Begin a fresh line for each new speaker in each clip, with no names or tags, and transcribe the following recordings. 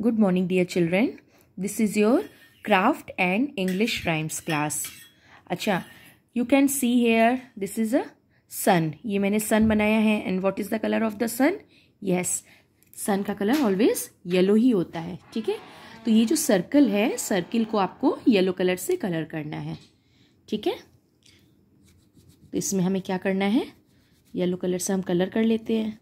Good morning dear children. This is your craft and English rhymes class. अच्छा you can see here this is a sun. ये मैंने sun बनाया है and what is the color of the sun? Yes. सन का colour always yellow ही होता है ठीक है तो ये जो सर्कल है सर्किल को आपको येलो कलर से कलर करना है ठीक है तो इसमें हमें क्या करना है येलो कलर से हम कलर कर लेते हैं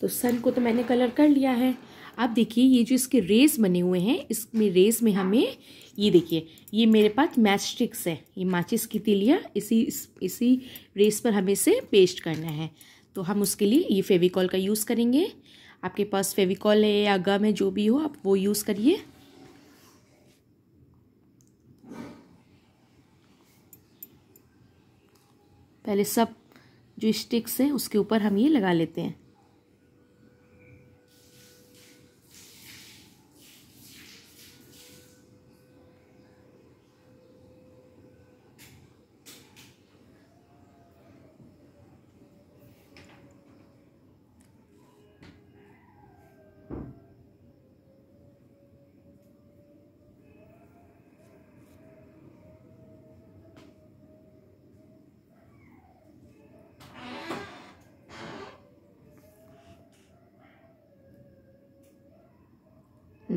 तो सन को तो मैंने कलर कर लिया है अब देखिए ये जो इसके रेस बने हुए हैं इसमें रेस में हमें ये देखिए ये मेरे पास मैच स्टिक्स है ये माचिस की तिलिया इसी इस, इसी रेस पर हमें इसे पेस्ट करना है तो हम उसके लिए ये फेविकॉल का यूज़ करेंगे आपके पास फेविकॉल है या गम है जो भी हो आप वो यूज़ करिए पहले सब जो स्टिक्स हैं उसके ऊपर हम ये लगा लेते हैं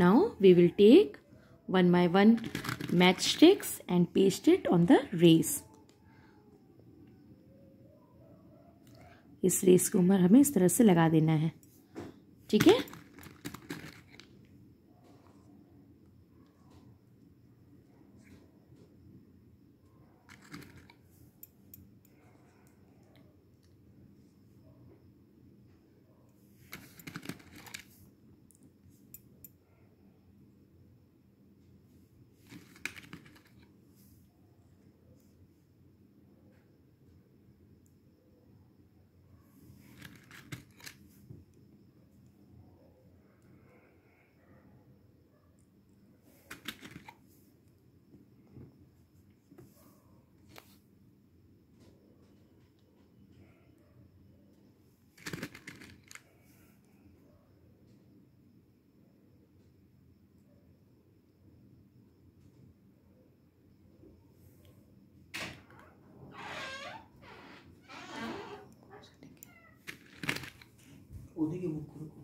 Now we will take one by one matchsticks and paste it on the race. इस रेस के ऊपर हमें इस तरह से लगा देना है ठीक है 오늘이 못 그러고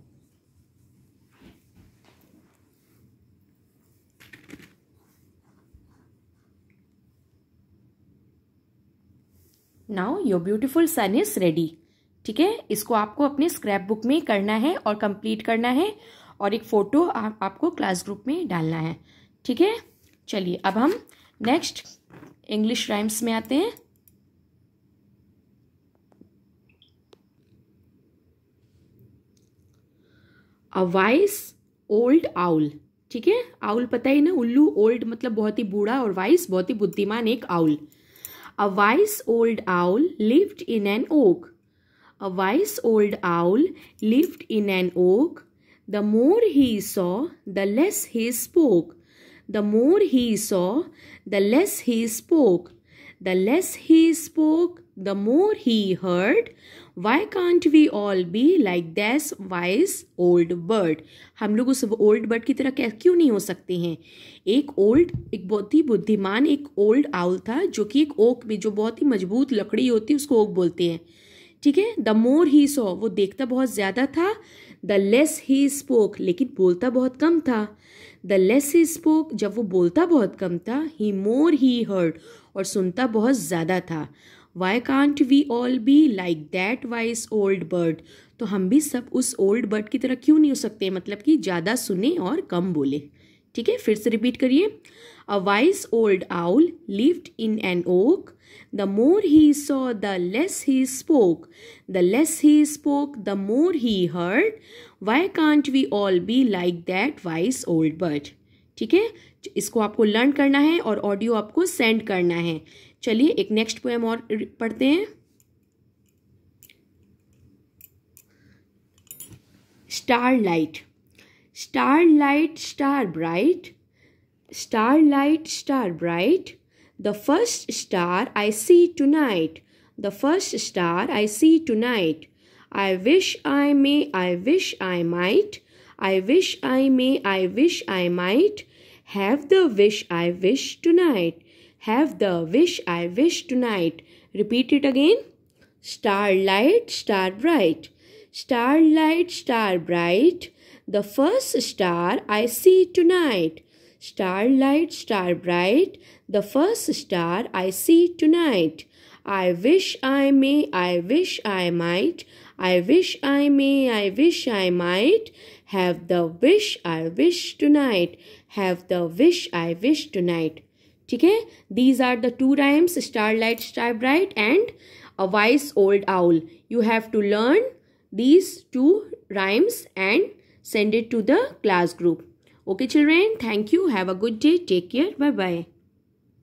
now your beautiful sun is ready ठीक है इसको आपको अपने स्क्रैप बुक में करना है और कंप्लीट करना है और एक फ़ोटो आप, आपको क्लास ग्रुप में डालना है ठीक है चलिए अब हम नेक्स्ट इंग्लिश राइम्स में आते हैं अ वाइस ओल्ड आउल ठीक है आउल पता ही ना उल्लू ओल्ड मतलब बहुत ही बूढ़ा और वाइस बहुत ही बुद्धिमान एक owl a wise old owl lived in an oak a wise old owl lived in an oak the more he saw the less he spoke the more he saw the less he spoke the less he spoke the more he heard why can't we all be like that wise old bird हम लोग उस old bird की तरह क्यों नहीं हो सकते हैं एक ओल्ड एक बहुत ही बुद्धिमान एक ओल्ड आउल था जो कि एक ओक में जो बहुत ही मजबूत लकड़ी होती है उसको ओक बोलते हैं ठीक है द मोर ही सो वो देखता बहुत ज़्यादा था द लेस ही स्पोक लेकिन बोलता बहुत कम था द लेस ही स्पोक जब वो बोलता बहुत कम था ही मोर ही हर्ड और सुनता बहुत ज़्यादा था why can't we all be like that wise old bird तो हम भी सब उस ओल्ड बर्ड की तरह क्यों नहीं हो सकते मतलब कि ज़्यादा सुने और कम बोले ठीक है फिर से रिपीट करिए a wise old owl lived in an oak the more he saw the less he spoke the less he spoke the more he heard why can't we all be like that wise old bird ठीक है इसको आपको learn करना है और audio आपको send करना है चलिए एक नेक्स्ट पोएम और पढ़ते हैं star light starlight star bright starlight star bright the first star i see tonight the first star i see tonight i wish i may i wish i might i wish i may i wish i might have the wish i wish tonight have the wish i wish tonight repeat it again starlight star bright starlight star bright the first star I see tonight. Starlight, star bright, the first star I see tonight. I wish I may, I wish I might, I wish I may, I wish I might. Have the wish I wish tonight, have the wish I wish tonight. ठीक है these are the two rhymes star light star and a wise old owl. You have to learn these two rhymes and send it to the class group. Okay children, thank you. Have a good day. Take care. Bye-bye.